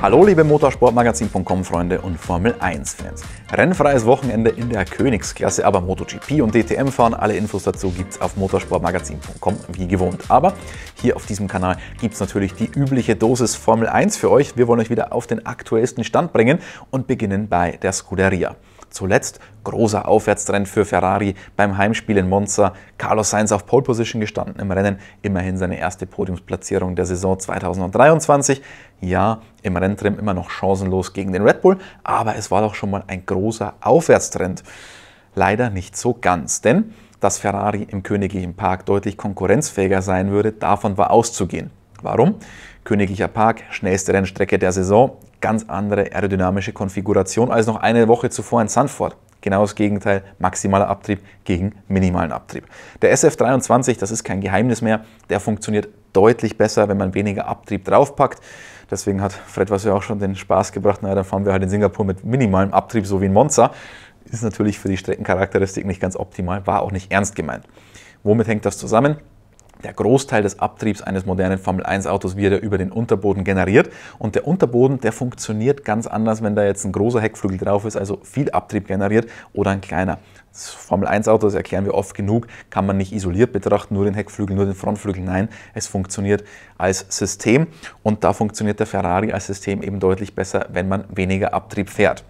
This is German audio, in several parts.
Hallo liebe Motorsportmagazin.com-Freunde und Formel 1-Fans. Rennfreies Wochenende in der Königsklasse, aber MotoGP und DTM fahren. Alle Infos dazu gibt's auf motorsportmagazin.com wie gewohnt. Aber hier auf diesem Kanal gibt's natürlich die übliche Dosis Formel 1 für euch. Wir wollen euch wieder auf den aktuellsten Stand bringen und beginnen bei der Scuderia. Zuletzt großer Aufwärtstrend für Ferrari beim Heimspiel in Monza. Carlos Sainz auf Pole Position gestanden im Rennen, immerhin seine erste Podiumsplatzierung der Saison 2023. Ja, im Renntrim immer noch chancenlos gegen den Red Bull, aber es war doch schon mal ein großer Aufwärtstrend. Leider nicht so ganz, denn dass Ferrari im Königlichen Park deutlich konkurrenzfähiger sein würde, davon war auszugehen. Warum? Königlicher Park, schnellste Rennstrecke der Saison, ganz andere aerodynamische Konfiguration als noch eine Woche zuvor in Sanford. Genau das Gegenteil, maximaler Abtrieb gegen minimalen Abtrieb. Der SF23, das ist kein Geheimnis mehr, der funktioniert deutlich besser, wenn man weniger Abtrieb draufpackt. Deswegen hat Fred was ja auch schon den Spaß gebracht, naja, dann fahren wir halt in Singapur mit minimalem Abtrieb, so wie in Monza. Ist natürlich für die Streckencharakteristik nicht ganz optimal, war auch nicht ernst gemeint. Womit hängt das zusammen? Der Großteil des Abtriebs eines modernen Formel-1-Autos wird ja über den Unterboden generiert. Und der Unterboden, der funktioniert ganz anders, wenn da jetzt ein großer Heckflügel drauf ist, also viel Abtrieb generiert oder ein kleiner. Das Formel-1-Auto, das erklären wir oft genug, kann man nicht isoliert betrachten, nur den Heckflügel, nur den Frontflügel. Nein, es funktioniert als System. Und da funktioniert der Ferrari als System eben deutlich besser, wenn man weniger Abtrieb fährt.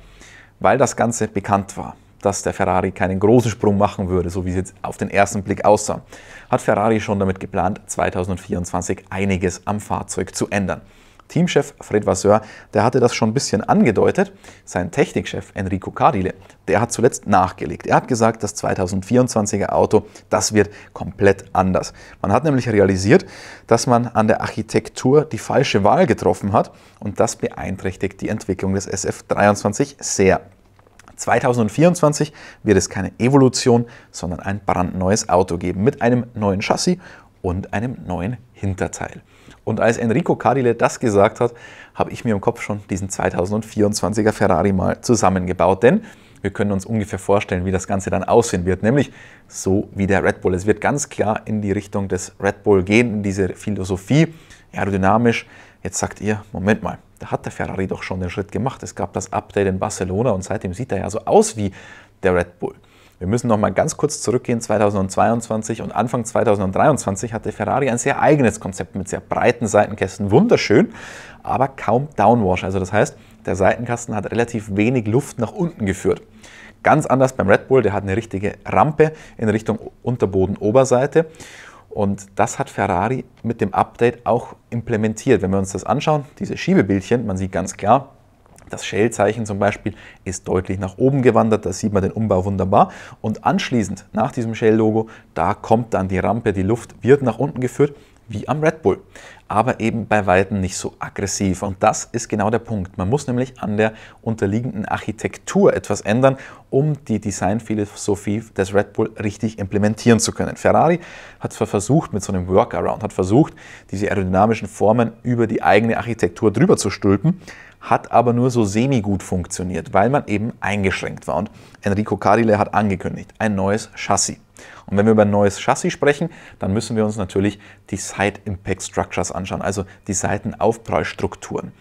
Weil das Ganze bekannt war dass der Ferrari keinen großen Sprung machen würde, so wie es jetzt auf den ersten Blick aussah, hat Ferrari schon damit geplant, 2024 einiges am Fahrzeug zu ändern. Teamchef Fred Vasseur, der hatte das schon ein bisschen angedeutet. Sein Technikchef Enrico Cardile, der hat zuletzt nachgelegt. Er hat gesagt, das 2024er Auto, das wird komplett anders. Man hat nämlich realisiert, dass man an der Architektur die falsche Wahl getroffen hat und das beeinträchtigt die Entwicklung des SF23 sehr. 2024 wird es keine Evolution, sondern ein brandneues Auto geben mit einem neuen Chassis und einem neuen Hinterteil. Und als Enrico Carile das gesagt hat, habe ich mir im Kopf schon diesen 2024er Ferrari mal zusammengebaut, denn wir können uns ungefähr vorstellen, wie das Ganze dann aussehen wird, nämlich so wie der Red Bull. Es wird ganz klar in die Richtung des Red Bull gehen, in diese Philosophie, aerodynamisch. Jetzt sagt ihr, Moment mal, da hat der Ferrari doch schon den Schritt gemacht. Es gab das Update in Barcelona und seitdem sieht er ja so aus wie der Red Bull. Wir müssen noch mal ganz kurz zurückgehen. 2022 und Anfang 2023 hatte Ferrari ein sehr eigenes Konzept mit sehr breiten Seitenkästen. Wunderschön, aber kaum Downwash. Also das heißt, der Seitenkasten hat relativ wenig Luft nach unten geführt. Ganz anders beim Red Bull, der hat eine richtige Rampe in Richtung Unterboden-Oberseite. Und das hat Ferrari mit dem Update auch implementiert. Wenn wir uns das anschauen, diese Schiebebildchen, man sieht ganz klar, das Shell-Zeichen zum Beispiel ist deutlich nach oben gewandert, da sieht man den Umbau wunderbar. Und anschließend, nach diesem Shell-Logo, da kommt dann die Rampe, die Luft wird nach unten geführt wie am Red Bull, aber eben bei weitem nicht so aggressiv. Und das ist genau der Punkt. Man muss nämlich an der unterliegenden Architektur etwas ändern, um die Designphilosophie des Red Bull richtig implementieren zu können. Ferrari hat zwar versucht, mit so einem Workaround, hat versucht, diese aerodynamischen Formen über die eigene Architektur drüber zu stülpen, hat aber nur so semi-gut funktioniert, weil man eben eingeschränkt war. Und Enrico Carile hat angekündigt, ein neues Chassis. Und wenn wir über ein neues Chassis sprechen, dann müssen wir uns natürlich die Side Impact Structures anschauen, also die Seitenaufprallstrukturen.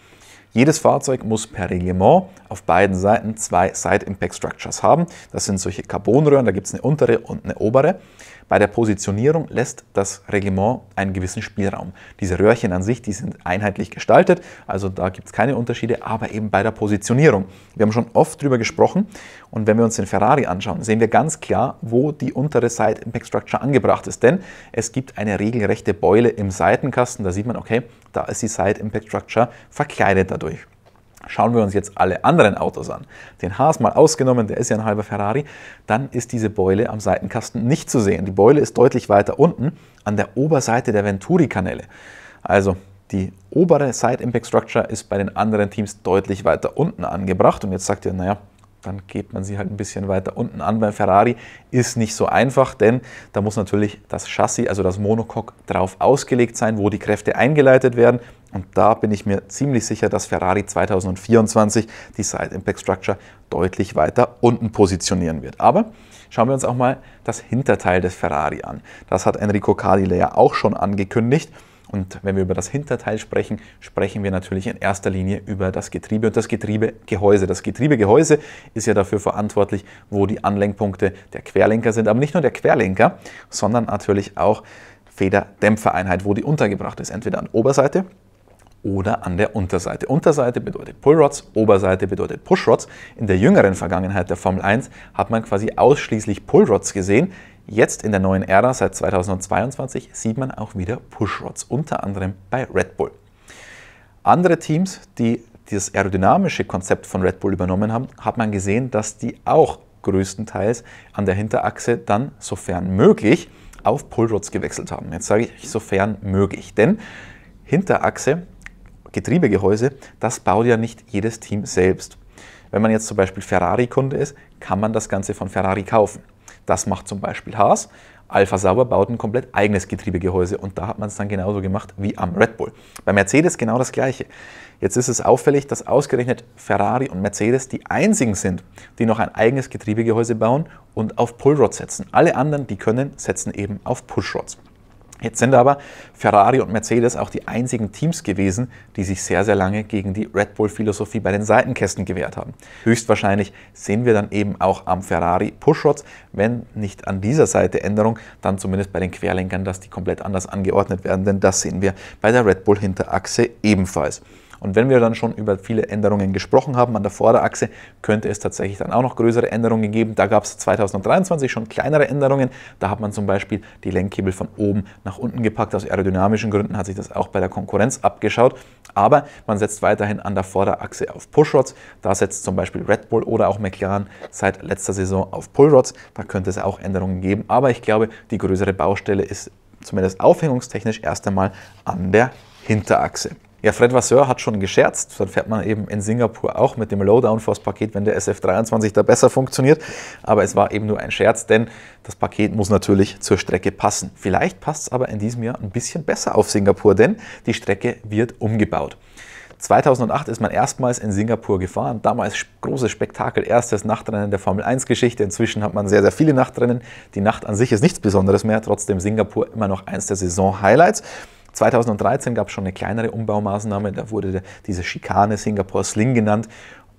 Jedes Fahrzeug muss per Reglement auf beiden Seiten zwei Side Impact Structures haben. Das sind solche Carbonröhren, da gibt es eine untere und eine obere. Bei der Positionierung lässt das Reglement einen gewissen Spielraum. Diese Röhrchen an sich, die sind einheitlich gestaltet, also da gibt es keine Unterschiede, aber eben bei der Positionierung. Wir haben schon oft drüber gesprochen und wenn wir uns den Ferrari anschauen, sehen wir ganz klar, wo die untere Side Impact Structure angebracht ist, denn es gibt eine regelrechte Beule im Seitenkasten, da sieht man, okay, da ist die Side Impact Structure verkleidet dadurch. Schauen wir uns jetzt alle anderen Autos an, den Haas mal ausgenommen, der ist ja ein halber Ferrari, dann ist diese Beule am Seitenkasten nicht zu sehen. Die Beule ist deutlich weiter unten an der Oberseite der Venturi-Kanäle. Also die obere Side Impact Structure ist bei den anderen Teams deutlich weiter unten angebracht. Und jetzt sagt ihr, naja, dann geht man sie halt ein bisschen weiter unten an. Beim Ferrari ist nicht so einfach, denn da muss natürlich das Chassis, also das Monocoque, drauf ausgelegt sein, wo die Kräfte eingeleitet werden. Und da bin ich mir ziemlich sicher, dass Ferrari 2024 die Side Impact Structure deutlich weiter unten positionieren wird. Aber schauen wir uns auch mal das Hinterteil des Ferrari an. Das hat Enrico Cardile ja auch schon angekündigt. Und wenn wir über das Hinterteil sprechen, sprechen wir natürlich in erster Linie über das Getriebe und das Getriebegehäuse. Das Getriebegehäuse ist ja dafür verantwortlich, wo die Anlenkpunkte der Querlenker sind. Aber nicht nur der Querlenker, sondern natürlich auch Federdämpfereinheit, wo die untergebracht ist. Entweder an Oberseite oder an der Unterseite. Unterseite bedeutet Pullrods, Oberseite bedeutet Pushrods. In der jüngeren Vergangenheit der Formel 1 hat man quasi ausschließlich Pullrods gesehen. Jetzt in der neuen Ära seit 2022 sieht man auch wieder Pushrods, unter anderem bei Red Bull. Andere Teams, die das aerodynamische Konzept von Red Bull übernommen haben, hat man gesehen, dass die auch größtenteils an der Hinterachse dann, sofern möglich, auf Pullrods gewechselt haben. Jetzt sage ich sofern möglich, denn Hinterachse Getriebegehäuse, das baut ja nicht jedes Team selbst. Wenn man jetzt zum Beispiel Ferrari-Kunde ist, kann man das Ganze von Ferrari kaufen. Das macht zum Beispiel Haas. Alpha Sauber baut ein komplett eigenes Getriebegehäuse und da hat man es dann genauso gemacht wie am Red Bull. Bei Mercedes genau das gleiche. Jetzt ist es auffällig, dass ausgerechnet Ferrari und Mercedes die einzigen sind, die noch ein eigenes Getriebegehäuse bauen und auf Pullrods setzen. Alle anderen, die können, setzen eben auf Pushrods. Jetzt sind aber Ferrari und Mercedes auch die einzigen Teams gewesen, die sich sehr, sehr lange gegen die Red Bull-Philosophie bei den Seitenkästen gewehrt haben. Höchstwahrscheinlich sehen wir dann eben auch am Ferrari Pushrods, wenn nicht an dieser Seite Änderung, dann zumindest bei den Querlenkern, dass die komplett anders angeordnet werden, denn das sehen wir bei der Red Bull-Hinterachse ebenfalls. Und wenn wir dann schon über viele Änderungen gesprochen haben an der Vorderachse, könnte es tatsächlich dann auch noch größere Änderungen geben. Da gab es 2023 schon kleinere Änderungen. Da hat man zum Beispiel die Lenkhebel von oben nach unten gepackt. Aus aerodynamischen Gründen hat sich das auch bei der Konkurrenz abgeschaut. Aber man setzt weiterhin an der Vorderachse auf Pushrods. Da setzt zum Beispiel Red Bull oder auch McLaren seit letzter Saison auf Pullrods. Da könnte es auch Änderungen geben. Aber ich glaube, die größere Baustelle ist zumindest aufhängungstechnisch erst einmal an der Hinterachse. Ja, Fred Vasseur hat schon gescherzt, dann fährt man eben in Singapur auch mit dem Lowdown downforce paket wenn der SF23 da besser funktioniert. Aber es war eben nur ein Scherz, denn das Paket muss natürlich zur Strecke passen. Vielleicht passt es aber in diesem Jahr ein bisschen besser auf Singapur, denn die Strecke wird umgebaut. 2008 ist man erstmals in Singapur gefahren. Damals großes Spektakel, erstes Nachtrennen der Formel 1-Geschichte. Inzwischen hat man sehr, sehr viele Nachtrennen. Die Nacht an sich ist nichts Besonderes mehr, trotzdem Singapur immer noch eins der Saison-Highlights. 2013 gab es schon eine kleinere Umbaumaßnahme, da wurde diese Schikane Singapore Sling genannt,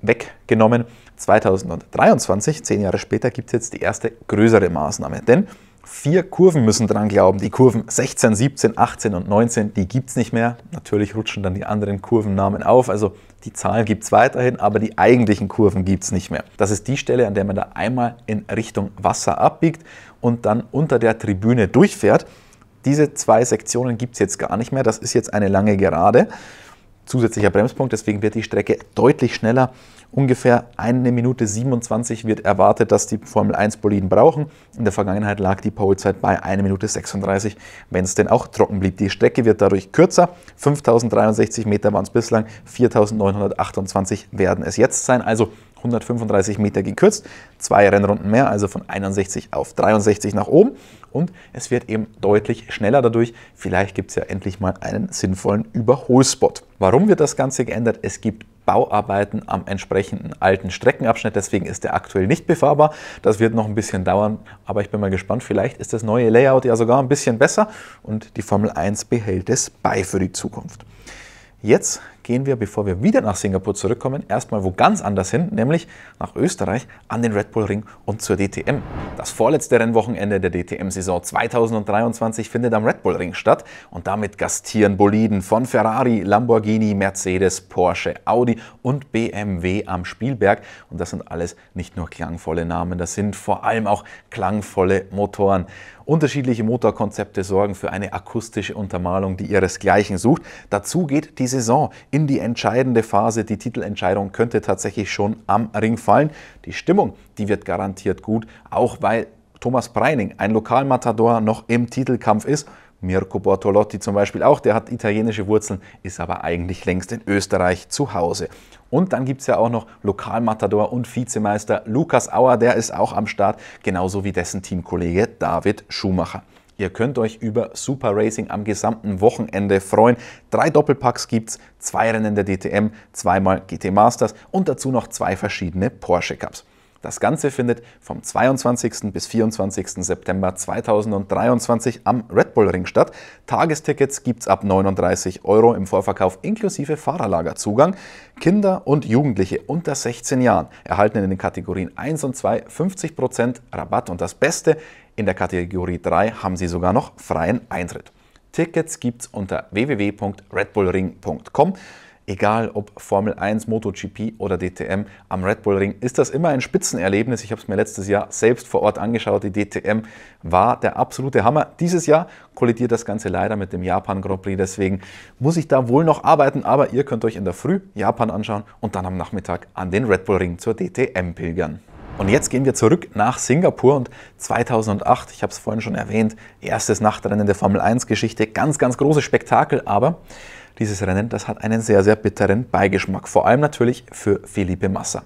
weggenommen. 2023, zehn Jahre später, gibt es jetzt die erste größere Maßnahme, denn Vier Kurven müssen dran glauben. Die Kurven 16, 17, 18 und 19, die gibt es nicht mehr. Natürlich rutschen dann die anderen Kurvennamen auf. Also die Zahlen gibt es weiterhin, aber die eigentlichen Kurven gibt es nicht mehr. Das ist die Stelle, an der man da einmal in Richtung Wasser abbiegt und dann unter der Tribüne durchfährt. Diese zwei Sektionen gibt es jetzt gar nicht mehr. Das ist jetzt eine lange Gerade. Zusätzlicher Bremspunkt, deswegen wird die Strecke deutlich schneller. Ungefähr eine Minute 27 wird erwartet, dass die Formel 1 Boliden brauchen. In der Vergangenheit lag die Polezeit bei 1 Minute 36, wenn es denn auch trocken blieb. Die Strecke wird dadurch kürzer. 5063 Meter waren es bislang, 4928 werden es jetzt sein. Also 135 Meter gekürzt, zwei Rennrunden mehr, also von 61 auf 63 nach oben und es wird eben deutlich schneller dadurch. Vielleicht gibt es ja endlich mal einen sinnvollen Überholspot. Warum wird das Ganze geändert? Es gibt Bauarbeiten am entsprechenden alten Streckenabschnitt, deswegen ist der aktuell nicht befahrbar. Das wird noch ein bisschen dauern, aber ich bin mal gespannt. Vielleicht ist das neue Layout ja sogar ein bisschen besser und die Formel 1 behält es bei für die Zukunft. Jetzt gehen wir, bevor wir wieder nach Singapur zurückkommen, erstmal wo ganz anders hin, nämlich nach Österreich an den Red Bull Ring und zur DTM. Das vorletzte Rennwochenende der DTM-Saison 2023 findet am Red Bull Ring statt und damit gastieren Boliden von Ferrari, Lamborghini, Mercedes, Porsche, Audi und BMW am Spielberg. Und das sind alles nicht nur klangvolle Namen, das sind vor allem auch klangvolle Motoren. Unterschiedliche Motorkonzepte sorgen für eine akustische Untermalung, die ihresgleichen sucht. Dazu geht die Saison in die entscheidende Phase. Die Titelentscheidung könnte tatsächlich schon am Ring fallen. Die Stimmung, die wird garantiert gut, auch weil Thomas Breining, ein Lokalmatador, noch im Titelkampf ist. Mirko Bortolotti zum Beispiel auch, der hat italienische Wurzeln, ist aber eigentlich längst in Österreich zu Hause. Und dann gibt es ja auch noch Lokalmatador und Vizemeister Lukas Auer, der ist auch am Start, genauso wie dessen Teamkollege David Schumacher. Ihr könnt euch über Super Racing am gesamten Wochenende freuen. Drei Doppelpacks gibt es, zwei Rennen der DTM, zweimal GT Masters und dazu noch zwei verschiedene Porsche Cups. Das Ganze findet vom 22. bis 24. September 2023 am Red Bull Ring statt. Tagestickets gibt es ab 39 Euro im Vorverkauf inklusive Fahrerlagerzugang. Kinder und Jugendliche unter 16 Jahren erhalten in den Kategorien 1 und 2 50% Rabatt und das Beste, in der Kategorie 3 haben Sie sogar noch freien Eintritt. Tickets gibt es unter www.redbullring.com. Egal ob Formel 1, MotoGP oder DTM, am Red Bull Ring ist das immer ein Spitzenerlebnis. Ich habe es mir letztes Jahr selbst vor Ort angeschaut. Die DTM war der absolute Hammer. Dieses Jahr kollidiert das Ganze leider mit dem Japan Grand Prix. Deswegen muss ich da wohl noch arbeiten. Aber ihr könnt euch in der Früh Japan anschauen und dann am Nachmittag an den Red Bull Ring zur DTM pilgern. Und jetzt gehen wir zurück nach Singapur und 2008, ich habe es vorhin schon erwähnt, erstes Nachtrennen der Formel 1 Geschichte, ganz, ganz großes Spektakel, aber dieses Rennen, das hat einen sehr, sehr bitteren Beigeschmack, vor allem natürlich für Felipe Massa.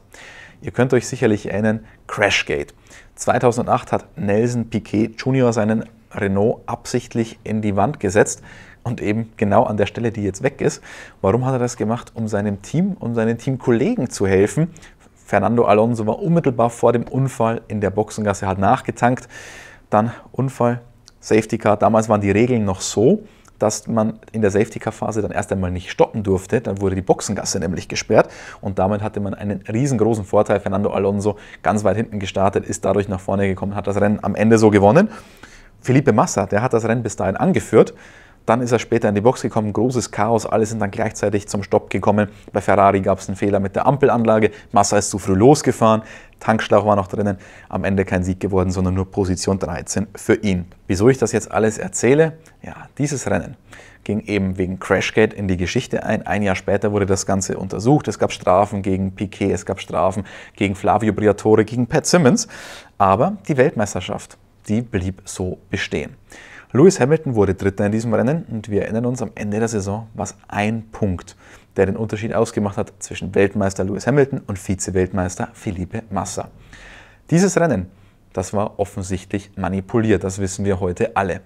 Ihr könnt euch sicherlich erinnern, Crashgate. 2008 hat Nelson Piquet Jr. seinen Renault absichtlich in die Wand gesetzt und eben genau an der Stelle, die jetzt weg ist. Warum hat er das gemacht? Um seinem Team, um seinen Teamkollegen zu helfen. Fernando Alonso war unmittelbar vor dem Unfall in der Boxengasse, hat nachgetankt. Dann Unfall, Safety Car. Damals waren die Regeln noch so, dass man in der Safety Car Phase dann erst einmal nicht stoppen durfte. Dann wurde die Boxengasse nämlich gesperrt und damit hatte man einen riesengroßen Vorteil. Fernando Alonso ganz weit hinten gestartet, ist dadurch nach vorne gekommen, hat das Rennen am Ende so gewonnen. Felipe Massa, der hat das Rennen bis dahin angeführt, dann ist er später in die Box gekommen, großes Chaos, alle sind dann gleichzeitig zum Stopp gekommen. Bei Ferrari gab es einen Fehler mit der Ampelanlage, Massa ist zu früh losgefahren, Tankschlauch war noch drinnen. Am Ende kein Sieg geworden, sondern nur Position 13 für ihn. Wieso ich das jetzt alles erzähle? Ja, dieses Rennen ging eben wegen Crashgate in die Geschichte ein. Ein Jahr später wurde das Ganze untersucht. Es gab Strafen gegen Piquet, es gab Strafen gegen Flavio Briatore, gegen Pat Simmons. Aber die Weltmeisterschaft, die blieb so bestehen. Lewis Hamilton wurde Dritter in diesem Rennen und wir erinnern uns, am Ende der Saison war es ein Punkt, der den Unterschied ausgemacht hat zwischen Weltmeister Lewis Hamilton und Vize-Weltmeister Felipe Massa. Dieses Rennen, das war offensichtlich manipuliert, das wissen wir heute alle.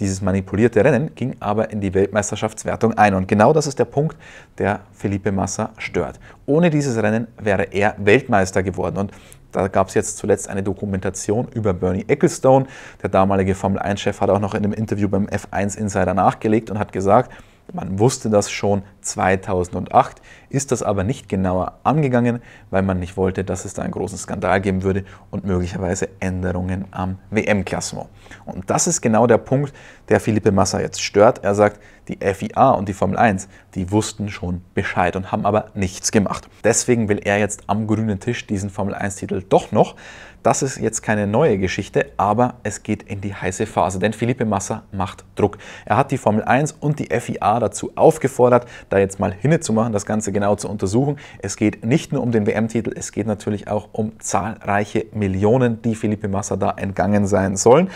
Dieses manipulierte Rennen ging aber in die Weltmeisterschaftswertung ein. Und genau das ist der Punkt, der Felipe Massa stört. Ohne dieses Rennen wäre er Weltmeister geworden. Und da gab es jetzt zuletzt eine Dokumentation über Bernie Ecclestone. Der damalige Formel-1-Chef hat auch noch in einem Interview beim F1 Insider nachgelegt und hat gesagt, man wusste das schon 2008 ist das aber nicht genauer angegangen, weil man nicht wollte, dass es da einen großen Skandal geben würde und möglicherweise Änderungen am WM-Klassement. Und das ist genau der Punkt, der Philippe Massa jetzt stört. Er sagt, die FIA und die Formel 1, die wussten schon Bescheid und haben aber nichts gemacht. Deswegen will er jetzt am grünen Tisch diesen Formel 1-Titel doch noch. Das ist jetzt keine neue Geschichte, aber es geht in die heiße Phase, denn Philippe Massa macht Druck. Er hat die Formel 1 und die FIA dazu aufgefordert, da jetzt mal hinzumachen, das Ganze genau zu untersuchen. Es geht nicht nur um den WM-Titel, es geht natürlich auch um zahlreiche Millionen, die Felipe Massa da entgangen sein sollen.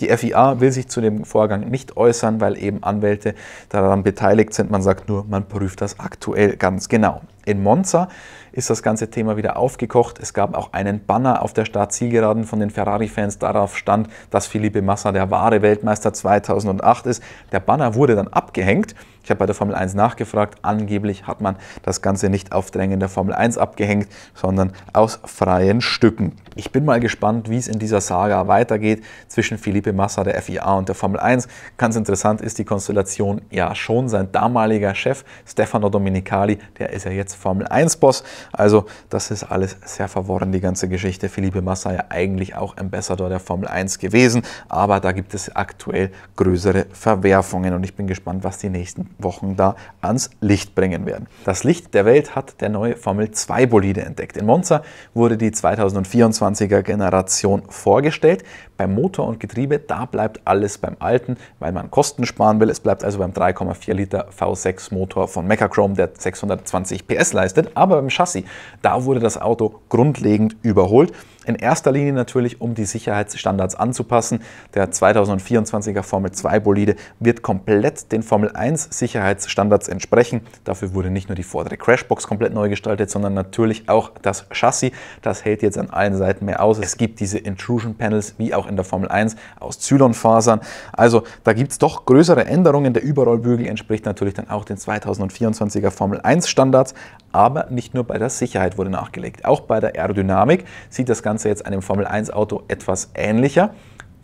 Die FIA will sich zu dem Vorgang nicht äußern, weil eben Anwälte daran beteiligt sind. Man sagt nur, man prüft das aktuell ganz genau. In Monza ist das ganze Thema wieder aufgekocht. Es gab auch einen Banner auf der Startzielgeraden von den Ferrari-Fans. Darauf stand, dass Felipe Massa der wahre Weltmeister 2008 ist. Der Banner wurde dann abgehängt. Ich habe bei der Formel 1 nachgefragt. Angeblich hat man das Ganze nicht auf Drängen der Formel 1 abgehängt, sondern aus freien Stücken. Ich bin mal gespannt, wie es in dieser Saga weitergeht zwischen Felipe Massa, der FIA und der Formel 1. Ganz interessant ist die Konstellation ja schon. Sein damaliger Chef Stefano Dominicali, der ist ja jetzt Formel-1-Boss. Also das ist alles sehr verworren, die ganze Geschichte. Felipe Massa ja eigentlich auch Ambassador der Formel 1 gewesen, aber da gibt es aktuell größere Verwerfungen und ich bin gespannt, was die nächsten Wochen da ans Licht bringen werden. Das Licht der Welt hat der neue Formel 2 Bolide entdeckt. In Monza wurde die 2024er Generation vorgestellt. Beim Motor und Getriebe, da bleibt alles beim Alten, weil man Kosten sparen will. Es bleibt also beim 3,4 Liter V6 Motor von Mechachrome, der 620 PS leistet. Aber beim Chassis, da wurde das Auto grundlegend überholt in erster Linie natürlich, um die Sicherheitsstandards anzupassen. Der 2024er Formel 2 Bolide wird komplett den Formel 1 Sicherheitsstandards entsprechen. Dafür wurde nicht nur die vordere Crashbox komplett neu gestaltet, sondern natürlich auch das Chassis. Das hält jetzt an allen Seiten mehr aus. Es gibt diese Intrusion Panels, wie auch in der Formel 1, aus Zylonfasern. Also da gibt es doch größere Änderungen. Der Überrollbügel entspricht natürlich dann auch den 2024er Formel 1 Standards. Aber nicht nur bei der Sicherheit wurde nachgelegt. Auch bei der Aerodynamik sieht das Ganze jetzt einem Formel-1-Auto etwas ähnlicher.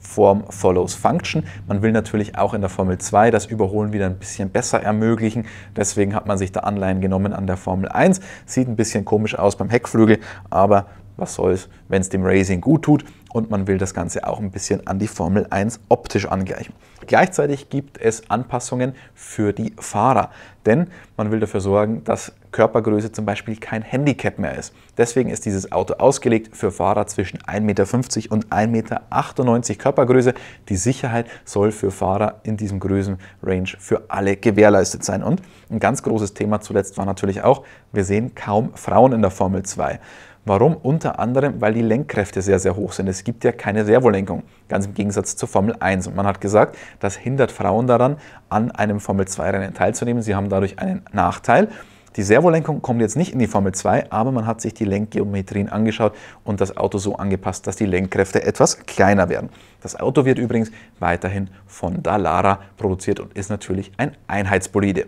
Form follows Function. Man will natürlich auch in der Formel 2 das Überholen wieder ein bisschen besser ermöglichen. Deswegen hat man sich da Anleihen genommen an der Formel 1. Sieht ein bisschen komisch aus beim Heckflügel, aber was soll's, wenn es dem Racing gut tut und man will das Ganze auch ein bisschen an die Formel 1 optisch angleichen. Gleichzeitig gibt es Anpassungen für die Fahrer, denn man will dafür sorgen, dass Körpergröße zum Beispiel kein Handicap mehr ist. Deswegen ist dieses Auto ausgelegt für Fahrer zwischen 1,50 Meter und 1,98 Meter Körpergröße. Die Sicherheit soll für Fahrer in diesem Größenrange für alle gewährleistet sein. Und ein ganz großes Thema zuletzt war natürlich auch, wir sehen kaum Frauen in der Formel 2. Warum? Unter anderem, weil die Lenkkräfte sehr, sehr hoch sind. Es gibt ja keine Servolenkung, ganz im Gegensatz zur Formel 1. Und man hat gesagt, das hindert Frauen daran, an einem Formel 2-Rennen teilzunehmen. Sie haben dadurch einen Nachteil. Die Servolenkung kommt jetzt nicht in die Formel 2, aber man hat sich die Lenkgeometrien angeschaut und das Auto so angepasst, dass die Lenkkräfte etwas kleiner werden. Das Auto wird übrigens weiterhin von Dalara produziert und ist natürlich ein Einheitsbolide.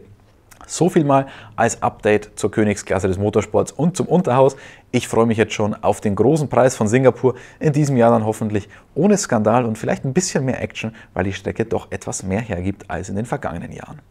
So viel mal als Update zur Königsklasse des Motorsports und zum Unterhaus. Ich freue mich jetzt schon auf den großen Preis von Singapur in diesem Jahr dann hoffentlich ohne Skandal und vielleicht ein bisschen mehr Action, weil die Strecke doch etwas mehr hergibt als in den vergangenen Jahren.